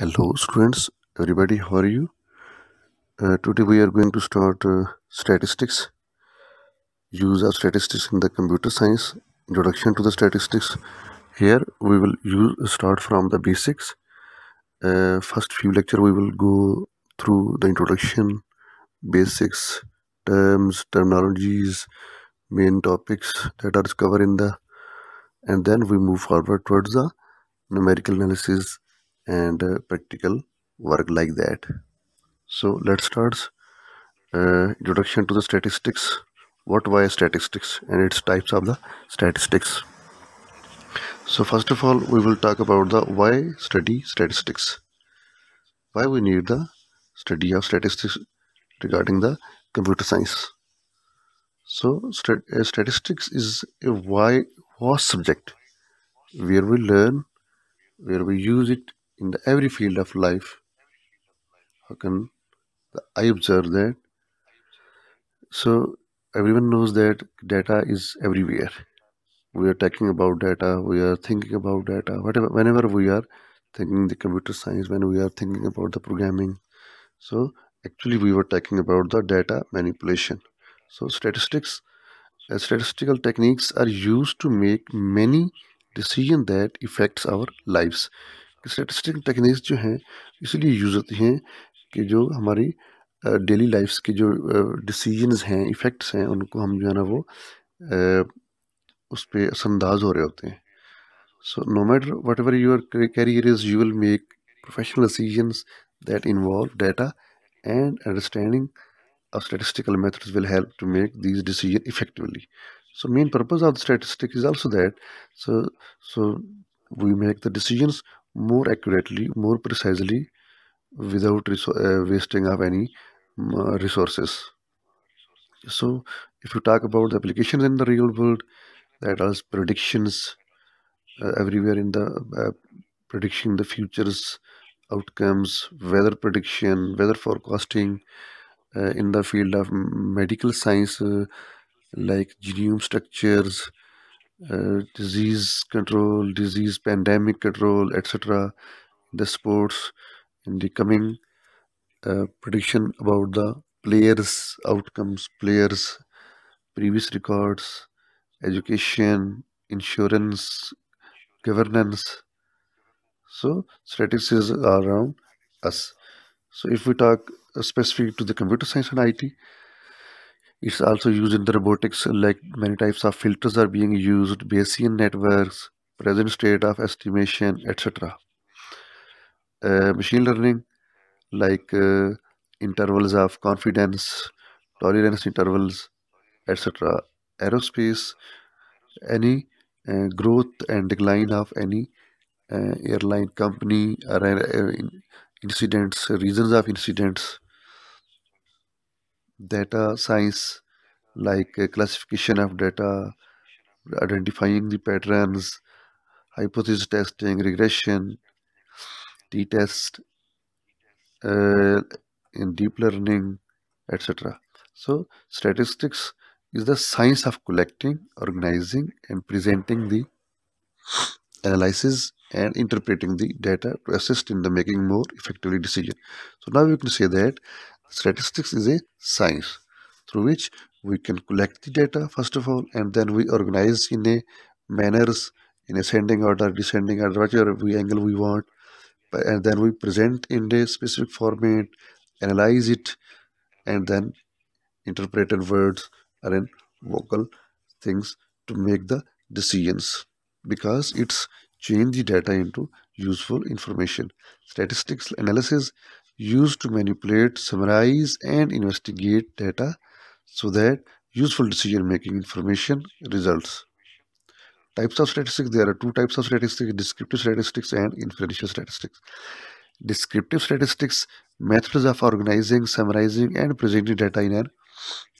hello students everybody how are you uh, today we are going to start uh, statistics use of statistics in the computer science introduction to the statistics here we will use start from the basics uh, first few lecture we will go through the introduction basics terms terminologies main topics that are covered in the and then we move forward towards the numerical analysis and uh, practical work like that so let's start uh, introduction to the statistics what why statistics and its types of the statistics so first of all we will talk about the why study statistics why we need the study of statistics regarding the computer science so uh, statistics is a why was subject where we learn where we use it in the every field of life how can i observe that so everyone knows that data is everywhere we are talking about data we are thinking about data whatever whenever we are thinking the computer science when we are thinking about the programming so actually we were talking about the data manipulation so statistics uh, statistical techniques are used to make many decisions that affects our lives statistical techniques जो हैं इसलिए use होती हैं कि जो हमारी daily lifes के जो डिसीजंस हैं इफ़ेक्ट्स हैं उनको हम जो है ना वो उस पर असरअंदाज हो रहे होते हैं so no matter whatever your career is you will make professional decisions that involve data and understanding of statistical methods will help to make this decision effectively so main purpose of the statistic is also that so so we make the decisions more accurately, more precisely without uh, wasting of any mm, uh, resources. So if you talk about the applications in the real world, that as predictions uh, everywhere in the uh, prediction the futures outcomes, weather prediction, weather forecasting uh, in the field of medical science uh, like genome structures, uh, disease control, disease pandemic control, etc. The sports in the coming uh, prediction about the players' outcomes, players' previous records, education, insurance, governance. So statistics are around us. So if we talk uh, specific to the computer science and IT, it's also used in the robotics like many types of filters are being used, Bayesian networks, present state of estimation, etc. Uh, machine learning like uh, intervals of confidence, tolerance intervals, etc. Aerospace, any uh, growth and decline of any uh, airline company or uh, incidents, reasons of incidents, data science like uh, classification of data, identifying the patterns, hypothesis testing, regression, t-test, uh, in deep learning, etc. So statistics is the science of collecting, organizing and presenting the analysis and interpreting the data to assist in the making more effectively decision. So now we can say that Statistics is a science through which we can collect the data first of all and then we organize in a manners in ascending order, descending order, whatever we angle we want and then we present in a specific format, analyze it and then interpret in words or in vocal things to make the decisions because it's change the data into useful information. Statistics analysis used to manipulate, summarize, and investigate data so that useful decision making information results. Types of statistics there are two types of statistics descriptive statistics and inferential statistics. Descriptive statistics methods of organizing, summarizing, and presenting data in an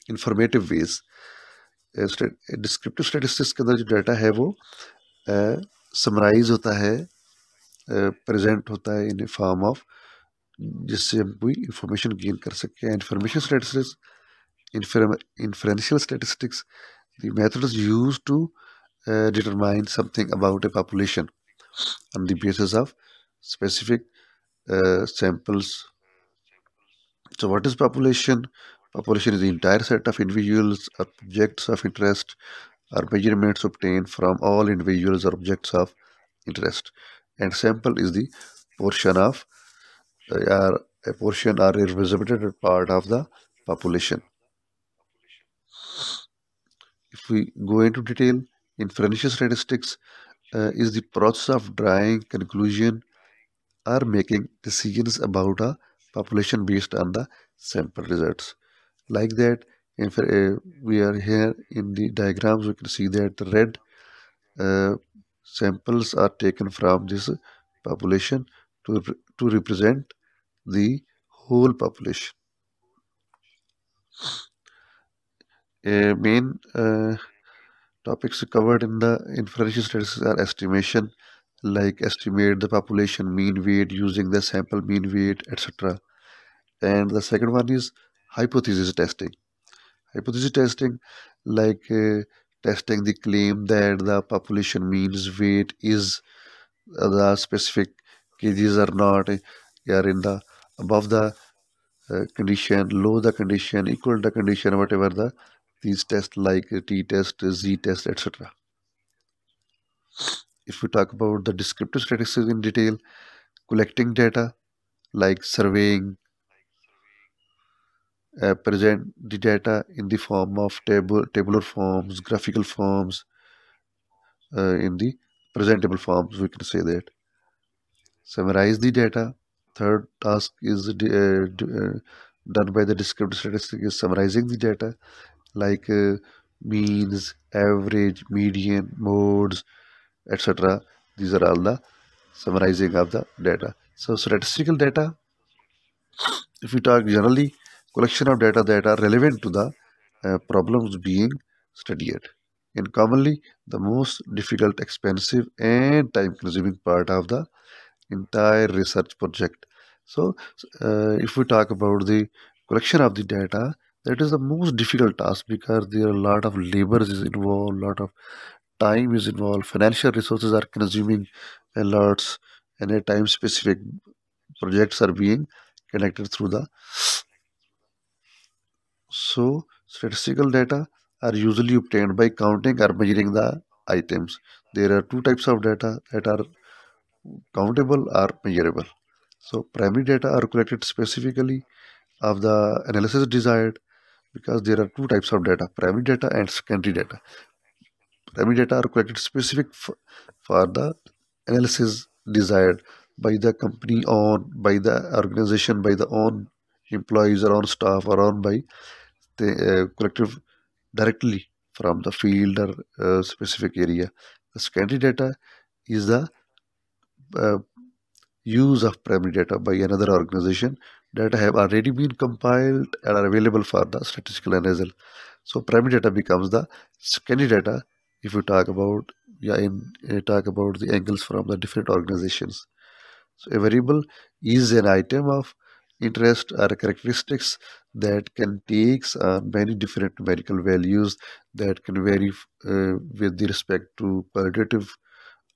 informative ways. Descriptive statistics के अंदर जो data है वो summarise होता है present होता है in form of जिससे information gain इंफॉर्मेशन गेन कर सकते inferential statistics the methods used to uh, determine something about a population on the basis of specific uh, samples so what is population population is the entire set of individuals or objects of interest or measurements obtained from all individuals or objects of interest and sample is the portion of they are a portion are a representative part of the population. If we go into detail, inferential statistics uh, is the process of drawing conclusion or making decisions about a population based on the sample results. Like that, if uh, we are here in the diagrams, we can see that the red uh, samples are taken from this population to, to represent the whole population. main uh, topics covered in the inferential statistics are estimation, like estimate the population mean weight using the sample mean weight, etc. And the second one is hypothesis testing. Hypothesis testing, like uh, testing the claim that the population means weight is uh, the specific These are not are uh, in the above the uh, condition, low the condition, equal the condition, whatever the these tests like t-test, z-test, etc. If we talk about the descriptive statistics in detail, collecting data like surveying, uh, present the data in the form of table, tabular forms, graphical forms, uh, in the presentable forms, we can say that. Summarize the data Third task is uh, uh, done by the descriptive statistic is summarizing the data like uh, means, average, median, modes, etc. These are all the summarizing of the data. So statistical data, if we talk generally, collection of data that are relevant to the uh, problems being studied. And commonly, the most difficult, expensive and time-consuming part of the entire research project so uh, if we talk about the collection of the data that is the most difficult task because there are a lot of labor is involved a lot of time is involved financial resources are consuming a lot and a time specific projects are being connected through the so statistical data are usually obtained by counting or measuring the items there are two types of data that are countable or measurable. So primary data are collected specifically of the analysis desired because there are two types of data, primary data and secondary data. Primary data are collected specific for, the analysis desired by the company or by the organization, by the own employees or own staff or own by the uh, collective directly from the field or uh, specific area. The secondary data is the uh, use of primary data by another organization that have already been compiled and are available for the statistical analysis. So primary data becomes the secondary data if you talk about yeah in, uh, talk about the angles from the different organizations. So a variable is an item of interest or characteristics that can take many different numerical values that can vary uh, with respect to qualitative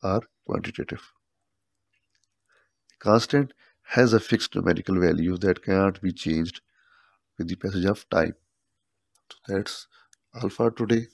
or quantitative. Constant has a fixed numerical value that cannot be changed with the passage of time. So that's all for today.